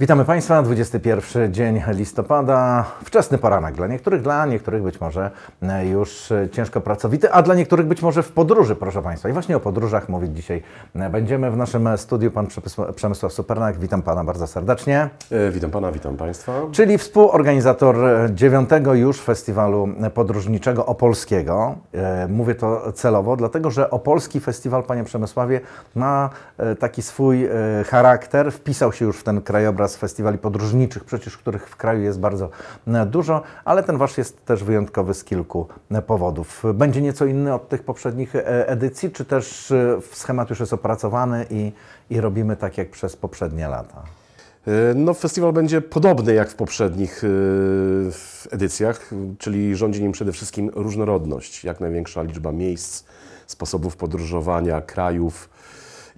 Witamy Państwa, 21 dzień listopada, wczesny poranek dla niektórych, dla niektórych być może e, już e, ciężko pracowity, a dla niektórych być może w podróży, proszę Państwa. I właśnie o podróżach mówić dzisiaj e, będziemy. W naszym studiu pan Przemysław Supernak, witam Pana bardzo serdecznie. Witam Pana, witam Państwa. Czyli współorganizator dziewiątego już festiwalu podróżniczego opolskiego. Mówię to celowo, dlatego że opolski festiwal, Panie Przemysławie, ma taki swój charakter, wpisał się już w ten krajobraz oraz festiwali podróżniczych, przecież których w kraju jest bardzo e, dużo, ale ten wasz jest też wyjątkowy z kilku e, powodów. Będzie nieco inny od tych poprzednich e, edycji, czy też schemat już jest opracowany i, i robimy tak jak przez poprzednie lata? No, festiwal będzie podobny jak w poprzednich edycjach, czyli rządzi nim przede wszystkim różnorodność, jak największa liczba miejsc, sposobów podróżowania, krajów,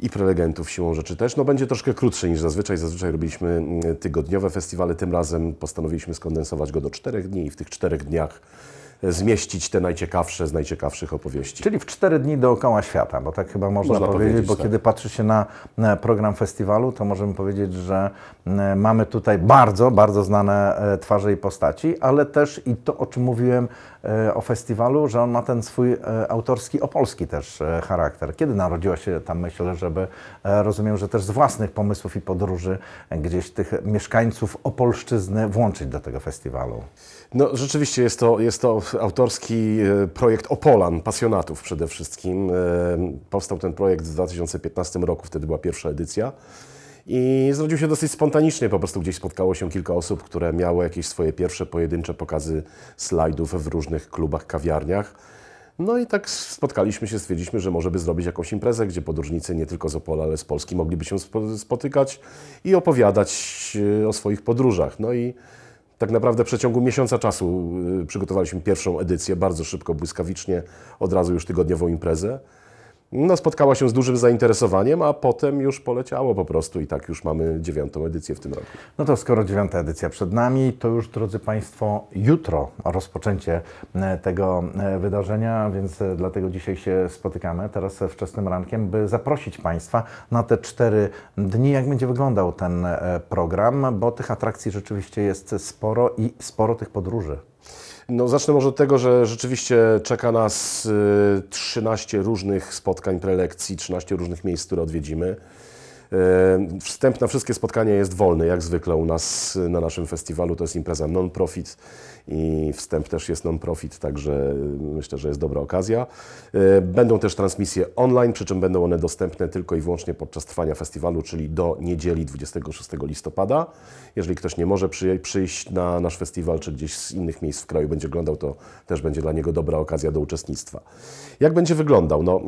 i prelegentów siłą rzeczy też. No będzie troszkę krótszy niż zazwyczaj. Zazwyczaj robiliśmy mm, tygodniowe festiwale, tym razem postanowiliśmy skondensować go do czterech dni i w tych czterech dniach zmieścić te najciekawsze z najciekawszych opowieści. Czyli w cztery dni dookoła świata, bo tak chyba można, można powiedzieć, powiedzieć, bo tak. kiedy patrzy się na program festiwalu, to możemy powiedzieć, że mamy tutaj bardzo, bardzo znane e, twarze i postaci, ale też i to, o czym mówiłem e, o festiwalu, że on ma ten swój e, autorski, opolski też charakter. Kiedy narodziła się ta myśl, żeby, rozumiem, że też z własnych pomysłów i podróży gdzieś tych mieszkańców Opolszczyzny włączyć do tego festiwalu? No rzeczywiście jest to, jest to autorski e, projekt Opolan, pasjonatów przede wszystkim. E, powstał ten projekt w 2015 roku, wtedy była pierwsza edycja. I zrodził się dosyć spontanicznie, po prostu gdzieś spotkało się kilka osób, które miały jakieś swoje pierwsze pojedyncze pokazy slajdów w różnych klubach, kawiarniach. No i tak spotkaliśmy się, stwierdziliśmy, że może by zrobić jakąś imprezę, gdzie podróżnicy nie tylko z Opola, ale z Polski mogliby się spotykać i opowiadać e, o swoich podróżach. No i tak naprawdę w przeciągu miesiąca czasu y, przygotowaliśmy pierwszą edycję, bardzo szybko, błyskawicznie, od razu już tygodniową imprezę no, spotkała się z dużym zainteresowaniem, a potem już poleciało po prostu i tak już mamy dziewiątą edycję w tym roku. No to skoro dziewiąta edycja przed nami, to już drodzy Państwo, jutro rozpoczęcie e, tego e, wydarzenia, więc e, dlatego dzisiaj się spotykamy teraz wczesnym rankiem, by zaprosić Państwa na te cztery dni, jak będzie wyglądał ten program, bo tych atrakcji rzeczywiście jest sporo i sporo tych podróży. No, zacznę może od tego, że rzeczywiście czeka nas 13 y, różnych spotkań, prelekcji, 13 różnych miejsc, które odwiedzimy. E, wstęp na wszystkie spotkania jest wolny, jak zwykle u nas na naszym festiwalu. To jest impreza non-profit i wstęp też jest non-profit, także myślę, że jest dobra okazja. E, będą też transmisje online, przy czym będą one dostępne tylko i wyłącznie podczas trwania festiwalu, czyli do niedzieli 26 listopada. Jeżeli ktoś nie może przyjść na nasz festiwal, czy gdzieś z innych miejsc w kraju będzie oglądał, to też będzie dla niego dobra okazja do uczestnictwa. Jak będzie wyglądał? No, e,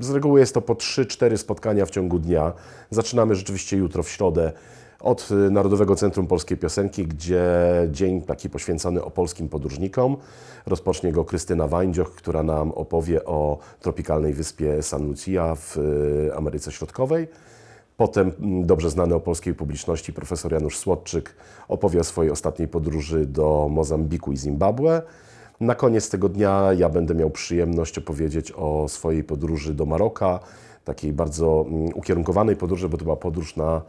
z reguły jest to po 3-4 spotkania w ciągu dnia dnia. Zaczynamy rzeczywiście jutro w środę od y, Narodowego Centrum Polskiej Piosenki, gdzie dzień taki poświęcony opolskim podróżnikom. Rozpocznie go Krystyna Wańdzioch, która nam opowie o tropikalnej wyspie San Lucia w y, Ameryce Środkowej. Potem mm, dobrze znany o polskiej publiczności profesor Janusz Słodczyk opowie o swojej ostatniej podróży do Mozambiku i Zimbabwe. Na koniec tego dnia ja będę miał przyjemność opowiedzieć o swojej podróży do Maroka, takiej bardzo mm, ukierunkowanej podróży, bo to była podróż na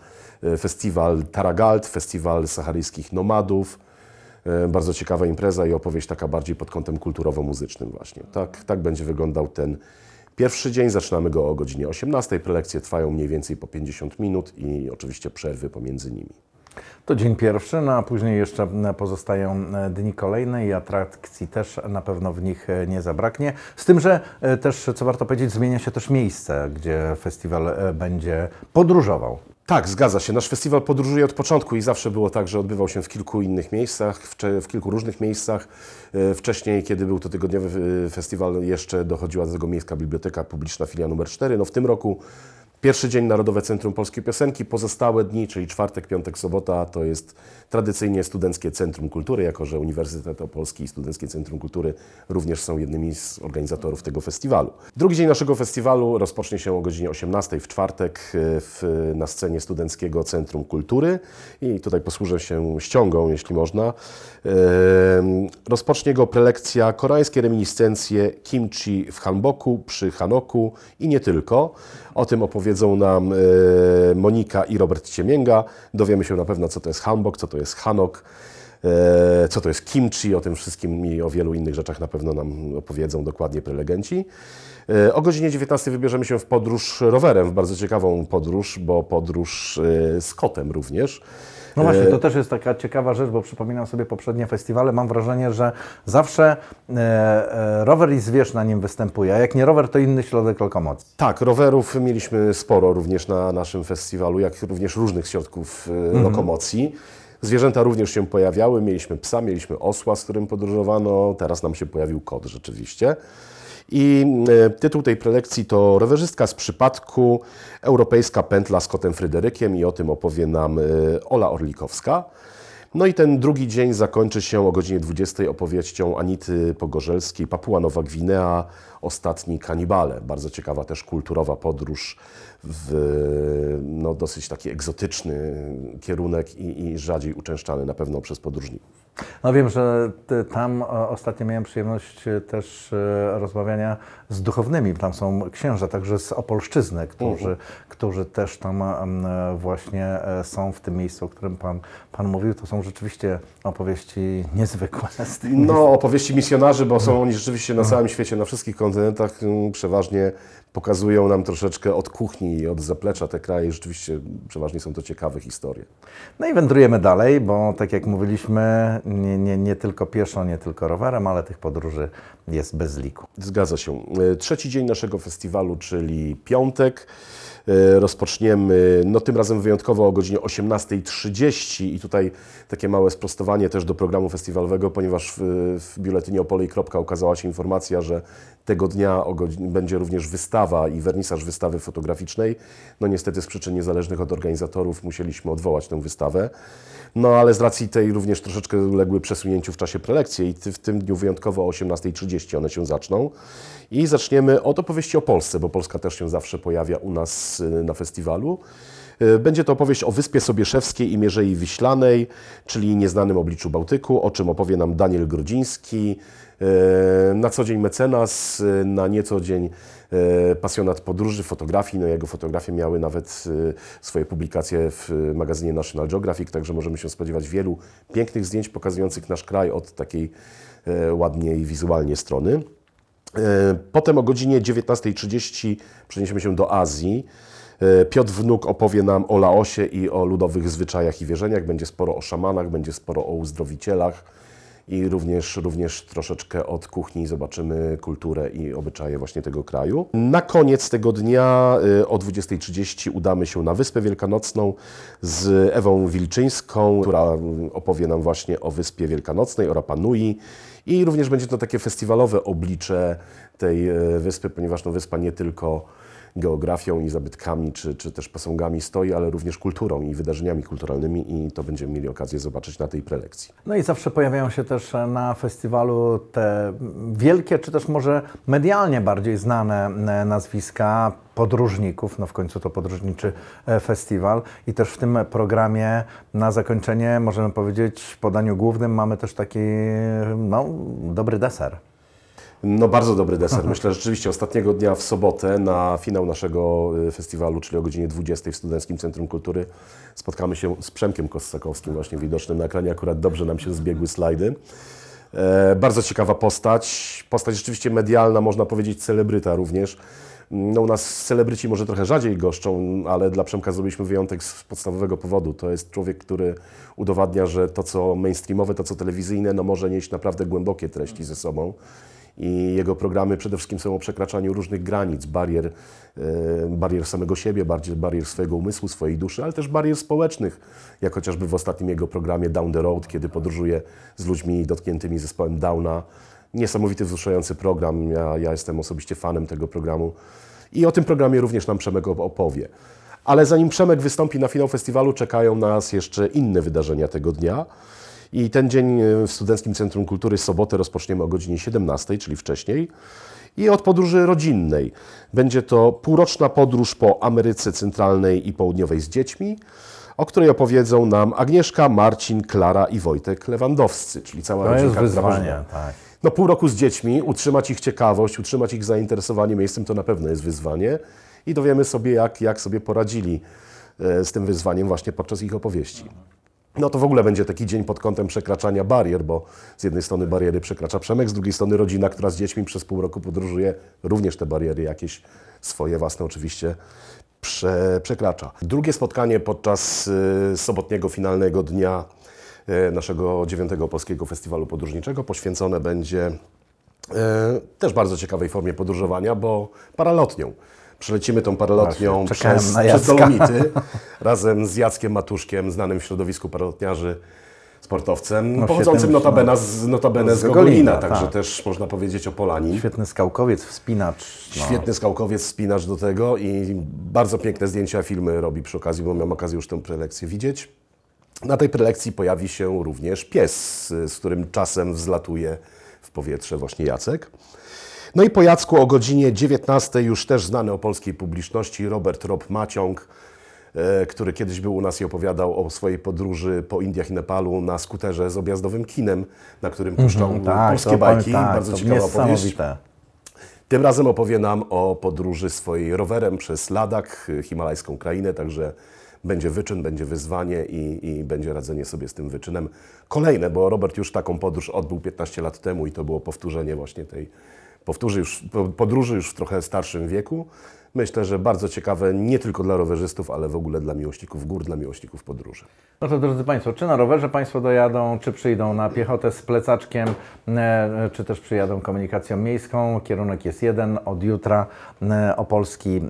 e, festiwal Taragalt, festiwal saharyjskich nomadów. E, bardzo ciekawa impreza i opowieść taka bardziej pod kątem kulturowo-muzycznym właśnie. Tak, tak będzie wyglądał ten Pierwszy dzień zaczynamy go o godzinie 18. Prelekcje trwają mniej więcej po 50 minut i oczywiście przerwy pomiędzy nimi. To dzień pierwszy, no a później jeszcze pozostają e, dni kolejne i atrakcji też na pewno w nich e, nie zabraknie. Z tym, że e, też, co warto powiedzieć, zmienia się też miejsce, gdzie festiwal będzie podróżował. Tak, zgadza się. Nasz festiwal podróżuje od początku i zawsze było tak, że odbywał się w kilku innych miejscach, w, kilku różnych miejscach. Wcześniej, kiedy był to tygodniowy festiwal, jeszcze dochodziła do tego miejska biblioteka publiczna, filia numer 4. No w tym roku Pierwszy dzień Narodowe Centrum Polskiej Piosenki, pozostałe dni, czyli czwartek, piątek, sobota, to jest tradycyjnie Studenckie Centrum Kultury, jako że Uniwersytet Opolski i Studenckie Centrum Kultury również są jednymi z organizatorów tego festiwalu. Drugi dzień naszego festiwalu rozpocznie się o godzinie 18 w czwartek e, w, na scenie Studenckiego Centrum Kultury i tutaj posłużę się ściągą, jeśli można. Rozpocznie go prelekcja Koreańskie reminiscencje kimchi w Hanboku, przy Hanoku i nie tylko. O tym opowiem powiedzą nam e, Monika i Robert Ciemięga. Dowiemy się na pewno, co to jest hanbok, co to jest hanok, e, co to jest kimchi. O tym wszystkim i o wielu innych rzeczach na pewno nam opowiedzą dokładnie prelegenci. E, o godzinie 19 wybierzemy się w podróż rowerem, w bardzo ciekawą podróż, bo podróż e, z kotem również. No właśnie, e, to też jest taka ciekawa rzecz, bo przypominam sobie poprzednie festiwale. Mam wrażenie, że zawsze rower i zwierz na nim występuje, a jak nie rower, to inny środek lokomocji. Tak, rowerów mieliśmy sporo również na naszym festiwalu, jak również różnych środków mhm. lokomocji. Zwierzęta również się pojawiały. Mieliśmy psa, mieliśmy osła, z którym podróżowano. Teraz nam się pojawił kot rzeczywiście. I e, tytuł tej prelekcji to Rowerzystka z przypadku, europejska pętla z kotem Fryderykiem i o tym opowie nam e, Ola Orlikowska. No i ten drugi dzień zakończy się o godzinie 20 opowieścią Anity Pogorzelskiej, Papua Nowa Gwinea, Ostatni kanibale. Bardzo ciekawa też kulturowa podróż w no, dosyć taki egzotyczny kierunek i, i rzadziej uczęszczany na pewno przez podróżników. No wiem, że tam ostatnio miałem przyjemność e, też e, rozmawiania z duchownymi. Tam są księża, także z Opolszczyzny, którzy, uh mhm. -huh. którzy też tam e, właśnie są w tym miejscu, o którym pan, pan mówił. To są rzeczywiście opowieści niezwykłe. No, opowieści misjonarzy, bo są no. oni rzeczywiście na całym świecie, na wszystkich kontynentach, mm, przeważnie pokazują nam troszeczkę od kuchni i od zaplecza te kraje. Rzeczywiście przeważnie są to ciekawe historie. No i wędrujemy dalej, bo tak jak mówiliśmy, nie, nie, nie tylko pieszo, nie tylko rowerem, ale tych podróży jest bez liku. Zgadza się. E, trzeci dzień naszego festiwalu, czyli piątek. E, rozpoczniemy, no tym razem wyjątkowo o godzinie 18.30 i tutaj takie małe sprostowanie też do programu festiwalowego, ponieważ w, w biuletynie Opole i Kropka ukazała się informacja, że tego dnia będzie również wystawa i wernisaż wystawy fotograficznej. No niestety z przyczyn niezależnych od organizatorów musieliśmy odwołać tę wystawę. No ale z racji tej również troszeczkę uległy przesunięciu w czasie prelekcji i w tym dniu wyjątkowo o 18.30 one się zaczną. I zaczniemy od opowieści o Polsce, bo Polska też się zawsze pojawia u nas na festiwalu. E, będzie to opowieść o Wyspie Sobieszewskiej i Mierzei Wiślanej, czyli nieznanym obliczu Bałtyku, o czym opowie nam Daniel Grudziński, e, na co dzień mecenas, e, na nieco dzień pasjonat podróży, fotografii. No jego fotografie miały nawet swoje publikacje w magazynie National Geographic, także możemy się spodziewać wielu pięknych zdjęć pokazujących nasz kraj od takiej ładniej wizualnie strony. E, potem o godzinie 19.30 przeniesiemy się do Azji. E, Piotr Wnuk opowie nam o Laosie i o ludowych zwyczajach i wierzeniach. Będzie sporo o szamanach, będzie sporo o uzdrowicielach i również, również troszeczkę od kuchni zobaczymy kulturę i obyczaje właśnie tego kraju. Na koniec tego dnia y, o 20.30 udamy się na Wyspę Wielkanocną z Ewą Wilczyńską, która y, opowie nam właśnie o Wyspie Wielkanocnej, o Rapanui. I również będzie to takie festiwalowe oblicze tej y, wyspy, ponieważ no, wyspa nie tylko geografią i zabytkami, czy, czy też posągami stoi, ale również kulturą i wydarzeniami kulturalnymi i to będziemy mieli okazję zobaczyć na tej prelekcji. No i zawsze pojawiają się też na festiwalu te wielkie, czy też może medialnie bardziej znane e, nazwiska podróżników, no w końcu to podróżniczy e, festiwal i też w tym programie na zakończenie możemy powiedzieć w podaniu głównym mamy też taki no, dobry deser. No bardzo dobry deser. Myślę że rzeczywiście ostatniego dnia w sobotę na finał naszego y, festiwalu, czyli o godzinie 20 w Studenckim Centrum Kultury spotkamy się z Przemkiem Kossakowskim właśnie widocznym na ekranie. Akurat dobrze nam się zbiegły slajdy. E, bardzo ciekawa postać. Postać rzeczywiście medialna, można powiedzieć celebryta również. No, u nas celebryci może trochę rzadziej goszczą, ale dla Przemka zrobiliśmy wyjątek z podstawowego powodu. To jest człowiek, który udowadnia, że to co mainstreamowe, to co telewizyjne, no może nieść naprawdę głębokie treści ze sobą i jego programy przede wszystkim są o przekraczaniu różnych granic, barier, e, barier samego siebie, barier swojego umysłu, swojej duszy, ale też barier społecznych, jak chociażby w ostatnim jego programie Down the Road, kiedy podróżuje z ludźmi dotkniętymi zespołem Downa. Niesamowity, wzruszający program. Ja, ja jestem osobiście fanem tego programu i o tym programie również nam Przemek opowie. Ale zanim Przemek wystąpi na finał festiwalu, czekają nas jeszcze inne wydarzenia tego dnia. I ten dzień e, w Studenckim Centrum Kultury sobotę rozpoczniemy o godzinie 17, czyli wcześniej. I od podróży rodzinnej. Będzie to półroczna podróż po Ameryce Centralnej i Południowej z dziećmi, o której opowiedzą nam Agnieszka, Marcin, Klara i Wojtek Lewandowscy, czyli cała rodzina. To jest wyzwanie, tak no pół roku z dziećmi, utrzymać ich ciekawość, utrzymać ich zainteresowanie miejscem, to na pewno jest wyzwanie i dowiemy sobie, jak, jak sobie poradzili e, z tym wyzwaniem właśnie podczas ich opowieści no to w ogóle będzie taki dzień pod kątem przekraczania barier, bo z jednej strony bariery przekracza Przemek, z drugiej strony rodzina, która z dziećmi przez pół roku podróżuje, również te bariery jakieś swoje własne oczywiście prze, przekracza. Drugie spotkanie podczas y, sobotniego finalnego dnia y, naszego 9 Polskiego Festiwalu Podróżniczego poświęcone będzie y, też bardzo ciekawej formie podróżowania, bo paralotnią przelecimy tą paralotnią przez, przez Dolomity razem z Jackiem Matuszkiem, znanym w środowisku paralotniarzy sportowcem, no, pochodzącym notabene no, z, notabene z, z Gogolina, Gogolina tak. także tak. też można powiedzieć o Polanii. Świetny skałkowiec, wspinacz. No. Świetny skałkowiec, wspinacz do tego i bardzo piękne zdjęcia, filmy robi przy okazji, bo miałem okazję już tę prelekcję widzieć. Na tej prelekcji pojawi się również pies, z którym czasem wzlatuje w powietrze właśnie Jacek. No i po Jacku o godzinie 19 już też znany o polskiej publiczności Robert Rob Maciąg, e, który kiedyś był u nas i opowiadał o swojej podróży po Indiach i Nepalu na skuterze z objazdowym kinem, na którym mhm, puszczą mm -hmm, tak, polskie bajki. Tak, Bardzo ciekawa opowieść. Tym razem opowie nam o podróży swojej rowerem przez Ladak, himalajską krainę, także będzie wyczyn, będzie wyzwanie i, i, będzie radzenie sobie z tym wyczynem. Kolejne, bo Robert już taką podróż odbył 15 lat temu i to było powtórzenie właśnie tej powtórzy już, podróży już w trochę starszym wieku, myślę, że bardzo ciekawe nie tylko dla rowerzystów, ale w ogóle dla miłośników gór, dla miłośników podróży. No to drodzy Państwo, czy na rowerze Państwo dojadą, czy przyjdą na piechotę z plecaczkiem, e, e, czy też przyjadą komunikacją miejską. Kierunek jest jeden. Od jutra e, Opolski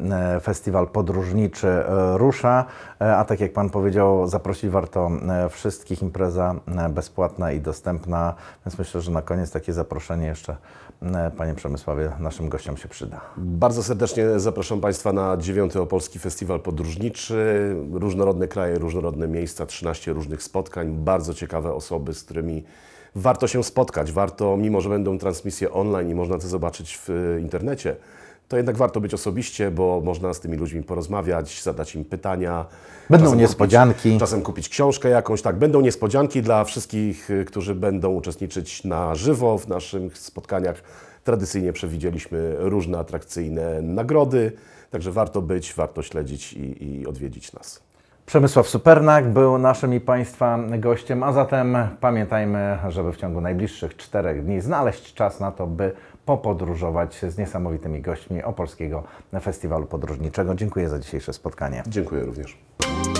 Festiwal Podróżniczy rusza, a tak jak Pan powiedział, zaprosić warto wszystkich. Impreza bezpłatna i dostępna, więc myślę, że na koniec takie zaproszenie jeszcze Panie Przemysławie naszym gościom się przyda. Bardzo serdecznie zapraszam Zapraszam Państwa na 9 Opolski Festiwal Podróżniczy. Różnorodne kraje, różnorodne miejsca, 13 różnych spotkań, bardzo ciekawe osoby, z którymi warto się spotkać. Warto, mimo że będą transmisje online i można to zobaczyć w e, internecie, to jednak warto być osobiście, bo można z tymi ludźmi porozmawiać, zadać im pytania. Będą czasem niespodzianki. Kupić, czasem kupić książkę jakąś, tak. Będą niespodzianki dla wszystkich, e, którzy będą uczestniczyć na żywo w naszych spotkaniach Tradycyjnie przewidzieliśmy różne atrakcyjne nagrody, także warto być, warto śledzić i, i odwiedzić nas. Przemysław Supernak był naszym i Państwa gościem, a zatem pamiętajmy, żeby w ciągu najbliższych czterech dni znaleźć czas na to, by popodróżować z niesamowitymi gośćmi Opolskiego Festiwalu Podróżniczego. Dziękuję za dzisiejsze spotkanie. Dziękuję również.